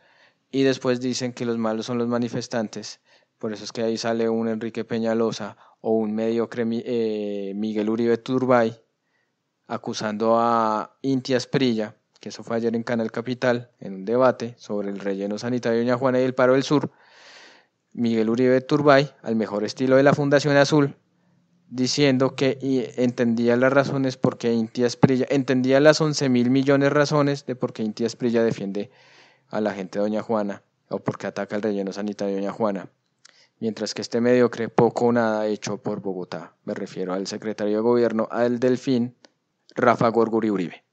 y después dicen que los malos son los manifestantes. Por eso es que ahí sale un Enrique Peñalosa o un mediocre eh, Miguel Uribe Turbay acusando a Inti Asprilla, que eso fue ayer en Canal Capital, en un debate sobre el relleno sanitario de Doña Juana y el paro del sur. Miguel Uribe Turbay, al mejor estilo de la Fundación Azul, diciendo que entendía las razones por qué Inti Asprilla, entendía las 11 mil millones de razones de por qué Inti Asprilla defiende a la gente de Doña Juana o porque ataca el relleno sanitario de Doña Juana, mientras que este mediocre poco nada hecho por Bogotá. Me refiero al secretario de gobierno, al delfín Rafa Gorgori Uribe.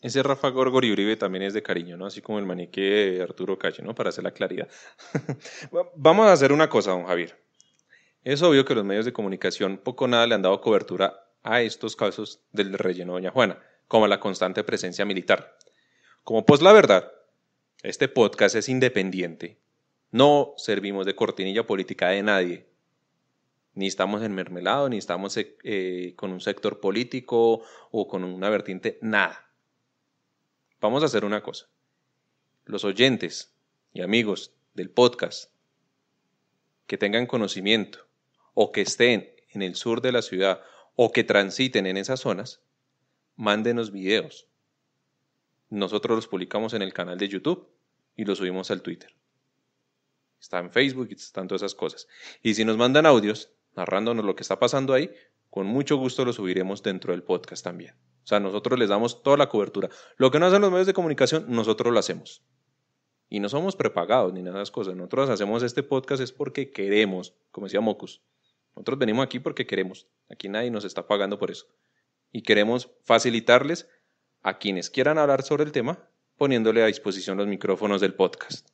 Ese Rafa Gorgori Uribe también es de cariño, ¿no? Así como el manique de Arturo Calle, ¿no? Para hacer la claridad. Vamos a hacer una cosa, don Javier. Es obvio que los medios de comunicación poco nada le han dado cobertura a estos casos del relleno de Doña Juana, como la constante presencia militar. Como pues la verdad, este podcast es independiente. No servimos de cortinilla política de nadie. Ni estamos en mermelado, ni estamos eh, eh, con un sector político o con una vertiente, nada. Vamos a hacer una cosa. Los oyentes y amigos del podcast que tengan conocimiento o que estén en el sur de la ciudad o que transiten en esas zonas, mándenos videos. Nosotros los publicamos en el canal de YouTube y lo subimos al Twitter. Está en Facebook, están todas esas cosas. Y si nos mandan audios narrándonos lo que está pasando ahí, con mucho gusto lo subiremos dentro del podcast también. O sea, nosotros les damos toda la cobertura. Lo que no hacen los medios de comunicación, nosotros lo hacemos. Y no somos prepagados ni nada de esas cosas. Nosotros hacemos este podcast es porque queremos, como decía Mocus. Nosotros venimos aquí porque queremos. Aquí nadie nos está pagando por eso. Y queremos facilitarles a quienes quieran hablar sobre el tema poniéndole a disposición los micrófonos del podcast.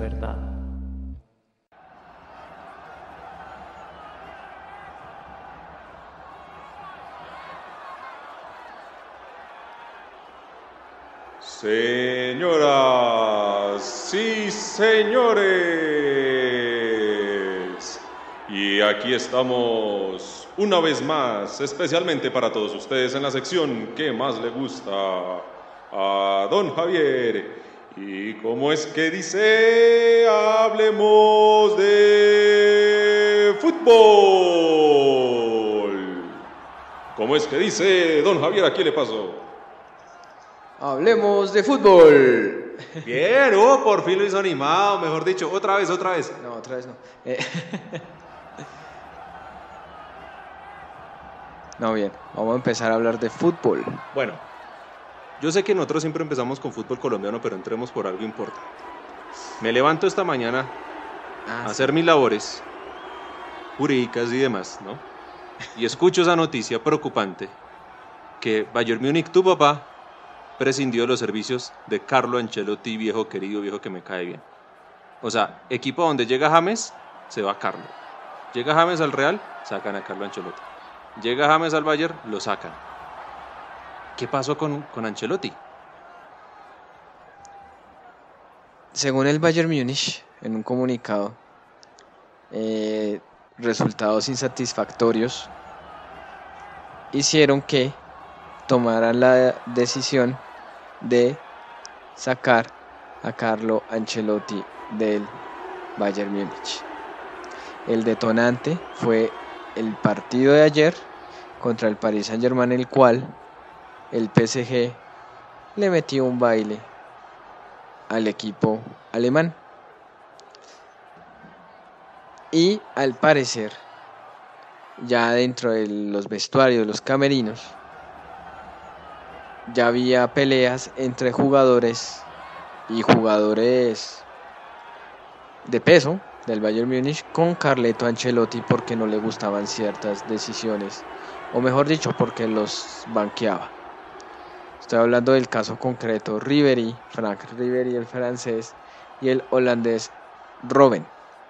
verdad. Señora. ¡Sí, señores, y aquí estamos una vez más, especialmente para todos ustedes en la sección que más le gusta a don Javier. ¿Y como es que dice? Hablemos de fútbol. ¿Cómo es que dice don Javier? ¿A quién le pasó? Hablemos de fútbol. Bien, por fin lo hizo animado, mejor dicho. Otra vez, otra vez. No, otra vez no. Eh. No, bien, vamos a empezar a hablar de fútbol. Bueno, yo sé que nosotros siempre empezamos con fútbol colombiano, pero entremos por algo importante. Me levanto esta mañana ah, a hacer mis labores jurídicas y demás, ¿no? Y escucho esa noticia preocupante que Bayern Múnich, tu papá, prescindió de los servicios de Carlo Ancelotti, viejo querido, viejo que me cae bien. O sea, equipo donde llega James, se va Carlo. Llega James al Real, sacan a Carlo Ancelotti. Llega James al Bayern, lo sacan. ¿Qué pasó con, Ancelotti? Según el Bayern Múnich, en un comunicado, eh, resultados insatisfactorios hicieron que tomaran la decisión de sacar a Carlo Ancelotti del Bayern Múnich. El detonante fue el partido de ayer contra el Paris Saint-Germain, el cual el PSG le metió un baile al equipo alemán. Y al parecer, ya dentro de los vestuarios, los camerinos, ya había peleas entre jugadores y jugadores de peso del Bayern Múnich con Carleto Ancelotti porque no le gustaban ciertas decisiones, o mejor dicho, porque los banqueaba. Estoy hablando del caso concreto Riveri, Frank Riveri el francés y el holandés Robben,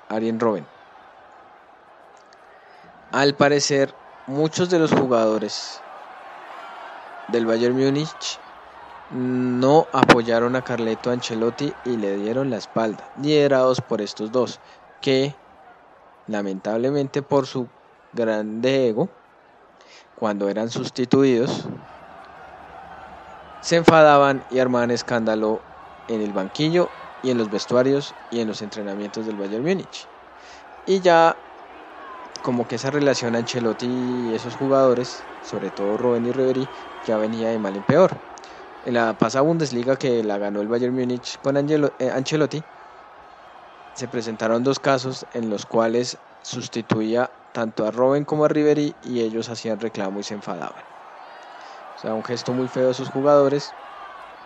Arjen Robben. Al parecer, muchos de los jugadores del Bayern Múnich no apoyaron a Carleto Ancelotti y le dieron la espalda, liderados por estos dos, que lamentablemente por su grande ego, cuando eran sustituidos, se enfadaban y armaban escándalo en el banquillo y en los vestuarios y en los entrenamientos del Bayern Múnich. Y ya como que esa relación Ancelotti y esos jugadores, sobre todo Robben y Ribery, ya venía de mal en peor. En la pasada Bundesliga que la ganó el Bayern Múnich con Angelo, eh, Ancelotti, se presentaron dos casos en los cuales sustituía tanto a Robben como a Ribery y ellos hacían reclamo y se enfadaban. O sea, un gesto muy feo de sus jugadores,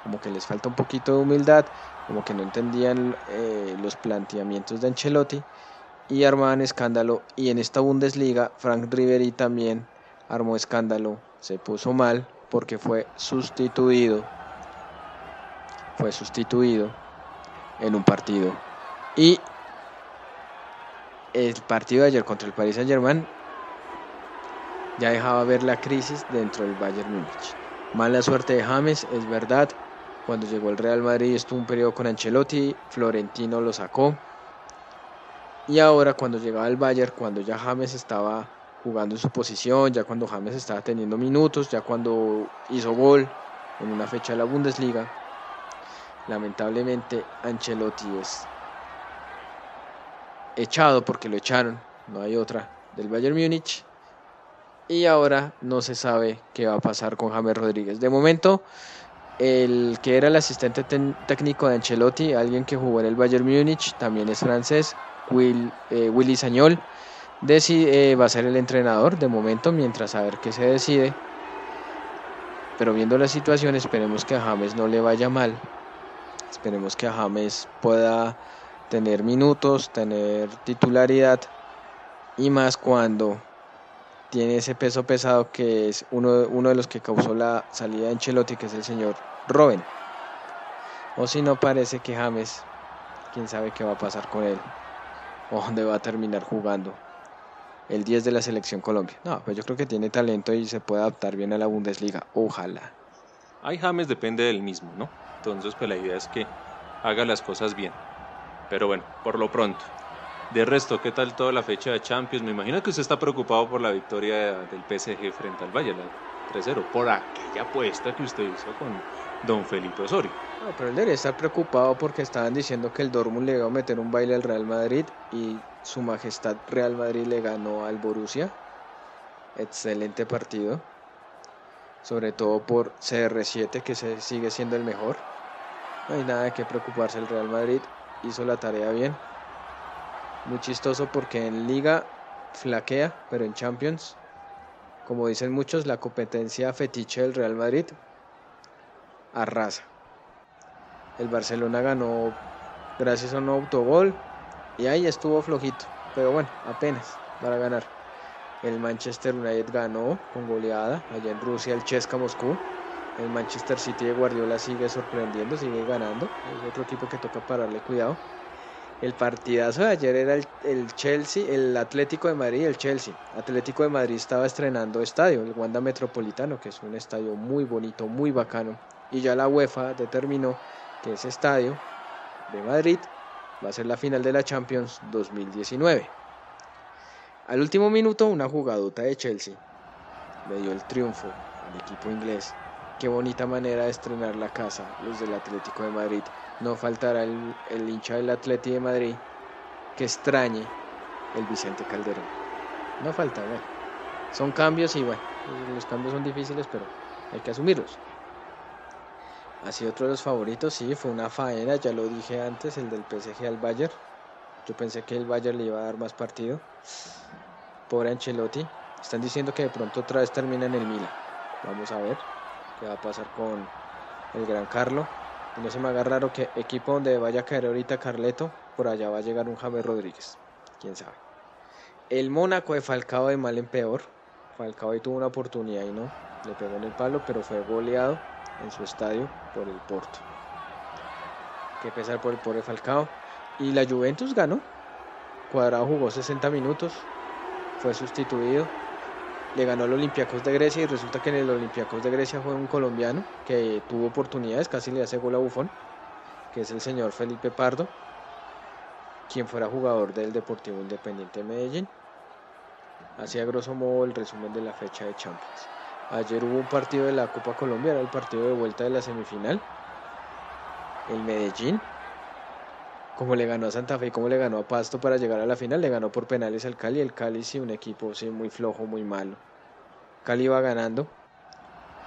como que les falta un poquito de humildad, como que no entendían eh, los planteamientos de Ancelotti y armaban escándalo. Y en esta Bundesliga, Frank Ribery también armó escándalo, se puso mal porque fue sustituido, fue sustituido en un partido. Y el partido de ayer contra el Paris Saint Germain ya dejaba ver la crisis dentro del Bayern Múnich. Mala suerte de James, es verdad. Cuando llegó el Real Madrid estuvo un periodo con Ancelotti, Florentino lo sacó. Y ahora cuando llegaba el Bayern, cuando ya James estaba jugando en su posición, ya cuando James estaba teniendo minutos, ya cuando hizo gol en una fecha de la Bundesliga. Lamentablemente Ancelotti es echado porque lo echaron, no hay otra, del Bayern Múnich. Y ahora no se sabe qué va a pasar con James Rodríguez. De momento, el que era el asistente técnico de Ancelotti, alguien que jugó en el Bayern Múnich, también es francés, Will, eh, Willy Sañol Decide eh, va a ser el entrenador de momento mientras a ver qué se decide. Pero viendo la situación esperemos que a James no le vaya mal. Esperemos que a James pueda tener minutos, tener titularidad y más cuando tiene ese peso pesado que es uno, uno de los que causó la salida de Ancelotti, que es el señor Robin. O si no parece que James, quién sabe qué va a pasar con él o dónde va a terminar jugando el 10 de la selección Colombia. No, pues yo creo que tiene talento y se puede adaptar bien a la Bundesliga. Ojalá. Ay, James depende del mismo, ¿no? Entonces, pues la idea es que haga las cosas bien. Pero bueno, por lo pronto. De resto, ¿qué tal toda la fecha de Champions? Me imagino que usted está preocupado por la victoria del PSG frente al Bayern, 3-0, por aquella apuesta que usted hizo con don Felipe Osorio. No, pero él debería estar preocupado porque estaban diciendo que el Dortmund le iba a meter un baile al Real Madrid y su Majestad Real Madrid le ganó al Borussia. Excelente partido. Sobre todo por CR7 que sigue siendo el mejor. No hay nada que preocuparse. El Real Madrid hizo la tarea bien. Muy chistoso porque en liga flaquea, pero en Champions, como dicen muchos, la competencia fetiche del Real Madrid arrasa. El Barcelona ganó gracias a un autogol y ahí estuvo flojito, pero bueno, apenas para ganar. El Manchester United ganó con goleada allá en Rusia el Chesca Moscú. El Manchester City de Guardiola sigue sorprendiendo, sigue ganando. Es otro equipo que toca pararle cuidado. El partidazo de ayer era el, el, Chelsea, el Atlético de Madrid y el Chelsea. Atlético de Madrid estaba estrenando estadio, el Wanda Metropolitano, que es un estadio muy bonito, muy bacano. Y ya la UEFA determinó que ese estadio de Madrid va a ser la final de la Champions 2019. Al último minuto, una jugadota de Chelsea le dio el triunfo al equipo inglés. Qué bonita manera de estrenar la casa, los del Atlético de Madrid. No faltará el, hincha del Atlético de Madrid que extrañe el Vicente Calderón. No falta, bueno. Son cambios y bueno, los cambios son difíciles, pero hay que asumirlos sido otro de los favoritos, sí, fue una faena, ya lo dije antes, el del PSG al Bayern. Yo pensé que el Bayern le iba a dar más partido. Pobre Ancelotti. Están diciendo que de pronto otra vez termina en el Milan. Vamos a ver qué va a pasar con el Gran Carlo. no se me haga raro que equipo donde vaya a caer ahorita Carleto, por allá va a llegar un Javier Rodríguez. Quién sabe. El Mónaco de Falcao de mal en peor. Falcao ahí tuvo una oportunidad y no, le pegó en el palo, pero fue goleado en su estadio por el Porto. Que pesar por el pobre Falcao. Y la Juventus ganó. Cuadrado jugó 60 minutos, fue sustituido, le ganó al Olympiacos de Grecia y resulta que en el Olympiacos de Grecia fue un colombiano que tuvo oportunidades, casi le hace gol a Bufón, que es el señor Felipe Pardo, quien fuera jugador del Deportivo Independiente de Medellín. Así grosso modo el resumen de la fecha de Champions. Ayer hubo un partido de la Copa Colombia, era el partido de vuelta de la semifinal. El Medellín, como le ganó a Santa Fe, como le ganó a Pasto para llegar a la final, le ganó por penales al Cali. El Cali sí, un equipo muy flojo, muy malo. Cali va ganando.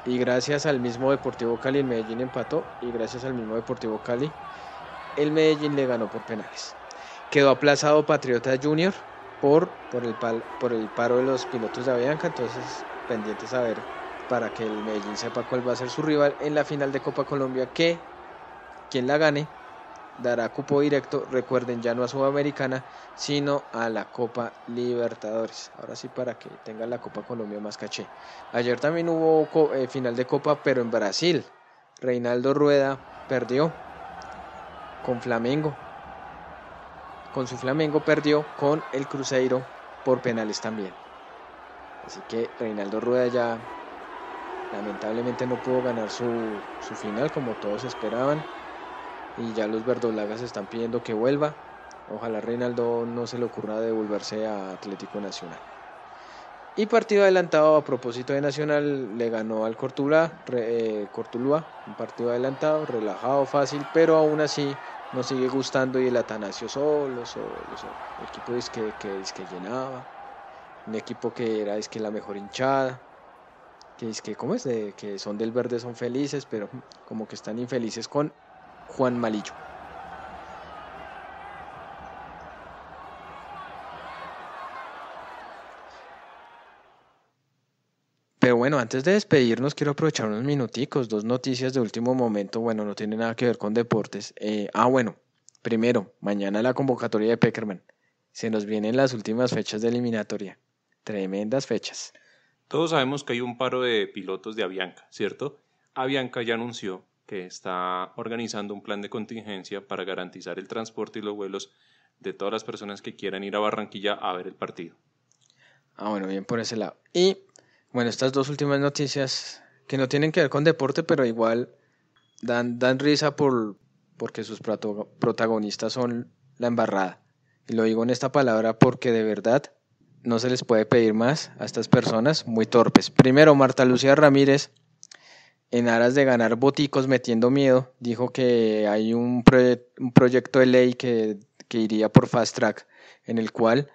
Y gracias al mismo Deportivo Cali, el Medellín empató. Y gracias al mismo Deportivo Cali, el Medellín le ganó por penales. Quedó aplazado Patriota Junior por, por, el, por el paro de los pilotos de Avianca. Entonces pendientes a ver para que el Medellín sepa cuál va a ser su rival en la final de Copa Colombia que quien la gane dará cupo directo, recuerden ya no a Sudamericana, sino a la Copa Libertadores. Ahora sí para que tengan la Copa Colombia más caché. Ayer también hubo eh, final de Copa, pero en Brasil. Reinaldo Rueda perdió con Flamengo. Con su Flamengo perdió con el Cruzeiro por penales también. Así que Reinaldo Rueda ya lamentablemente no pudo ganar su, final como todos esperaban. Y ya los verdolagas están pidiendo que vuelva. Ojalá Reinaldo no se le ocurra devolverse a Atlético Nacional. Y partido adelantado a propósito de Nacional le ganó al Cortula, eh, Cortulúa, un partido adelantado, relajado, fácil, pero aún así nos sigue gustando y el Atanasio solo, solo, El equipo es que, es que llenaba un equipo que era es que la mejor hinchada, que es que, ¿cómo es? que son del verde, son felices, pero como que están infelices con Juan Malillo. Pero bueno, antes de despedirnos quiero aprovechar unos minuticos, dos noticias de último momento, bueno, no tiene nada que ver con deportes. Eh, ah, bueno, primero, mañana la convocatoria de Peckerman. Se nos vienen las últimas fechas de eliminatoria. Tremendas fechas. Todos sabemos que hay un paro de pilotos de Avianca, ¿cierto? Avianca ya anunció que está organizando un plan de contingencia para garantizar el transporte y los vuelos de todas las personas que quieran ir a Barranquilla a ver el partido. Ah, bueno, bien por ese lado. Y bueno, estas dos últimas noticias que no tienen que ver con deporte, pero igual dan, dan risa por, porque sus protagonistas son la embarrada. Y lo digo en esta palabra porque de verdad no se les puede pedir más a estas personas muy torpes. Primero, Marta Lucía Ramírez, en aras de ganar boticos metiendo miedo, dijo que hay un, un proyecto de ley que, que iría por fast track, en el cual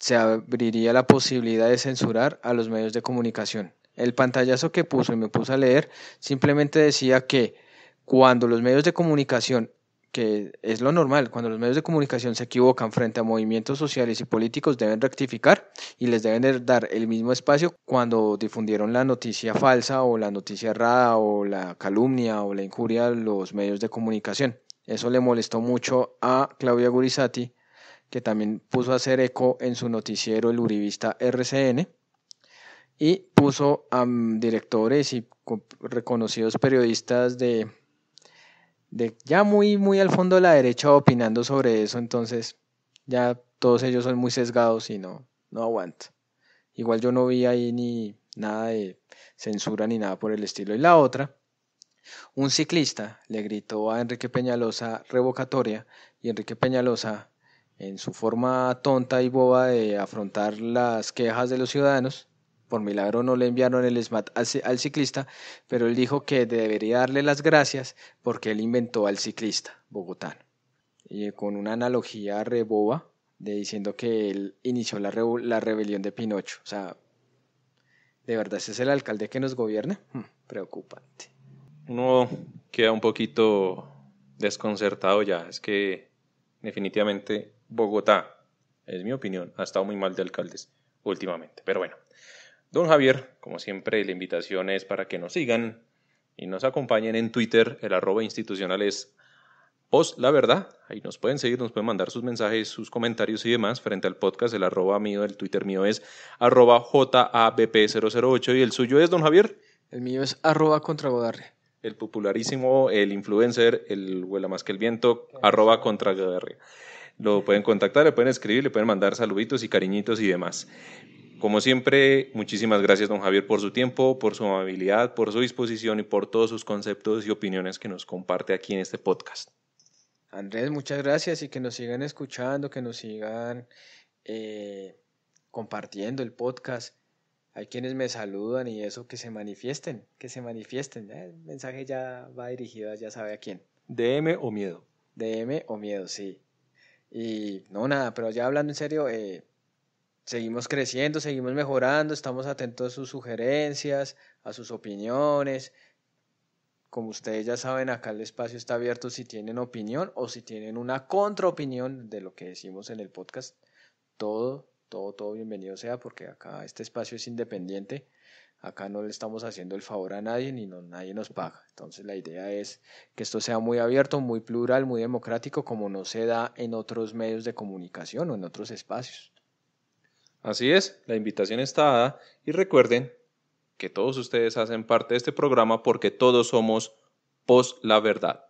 se abriría la posibilidad de censurar a los medios de comunicación. El pantallazo que puso y me puse a leer simplemente decía que cuando los medios de comunicación que es lo normal, cuando los medios de comunicación se equivocan frente a movimientos sociales y políticos deben rectificar y les deben dar el mismo espacio cuando difundieron la noticia falsa o la noticia errada o la calumnia o la injuria a los medios de comunicación. Eso le molestó mucho a Claudia Gurizati, que también puso a hacer eco en su noticiero el Uribista RCN y puso a mm, directores y reconocidos periodistas de de ya muy, muy al fondo de la derecha opinando sobre eso, entonces ya todos ellos son muy sesgados y no, no aguanta. Igual yo no vi ahí ni nada de censura ni nada por el estilo. Y la otra, un ciclista le gritó a Enrique Peñalosa revocatoria y Enrique Peñalosa, en su forma tonta y boba de afrontar las quejas de los ciudadanos, por milagro no le enviaron el SMAT al, ciclista, pero él dijo que debería darle las gracias porque él inventó al ciclista bogotano. Y eh, con una analogía reboba de diciendo que él inició la, la rebelión de Pinocho. O sea, ¿de verdad ese es el alcalde que nos gobierna? Hmm, preocupante. Uno queda un poquito desconcertado ya. Es que definitivamente Bogotá, es mi opinión, ha estado muy mal de alcaldes últimamente. Pero bueno, Don Javier, como siempre, la invitación es para que nos sigan y nos acompañen en Twitter, el arroba institucional es post la verdad. Ahí nos pueden seguir, nos pueden mandar sus mensajes, sus comentarios y demás frente al podcast. El arroba mío, el Twitter mío es arroba JABP008 y el suyo es don Javier. El mío es arroba contra El popularísimo, el influencer, el huela más que el viento, arroba contra Lo pueden contactar, le pueden escribir, le pueden mandar saluditos y cariñitos y demás. Como siempre, muchísimas gracias, don Javier, por su tiempo, por su amabilidad, por su disposición y por todos sus conceptos y opiniones que nos comparte aquí en este podcast. Andrés, muchas gracias y que nos sigan escuchando, que nos sigan eh, compartiendo el podcast. Hay quienes me saludan y eso, que se manifiesten, que se manifiesten. ¿eh? El mensaje ya va dirigido, ya sabe a quién. DM o miedo. DM o miedo, sí. Y no, nada, pero ya hablando en serio, eh, seguimos creciendo, seguimos mejorando, estamos atentos a sus sugerencias, a sus opiniones. Como ustedes ya saben, acá el espacio está abierto si tienen opinión o si tienen una contraopinión de lo que decimos en el podcast. Todo, todo, todo bienvenido sea porque acá este espacio es independiente. Acá no le estamos haciendo el favor a nadie ni nadie nos paga. Entonces la idea es que esto sea muy abierto, muy plural, muy democrático, como no se da en otros medios de comunicación o en otros espacios. Así es, la invitación está dada y recuerden que todos ustedes hacen parte de este programa porque todos somos pos la verdad.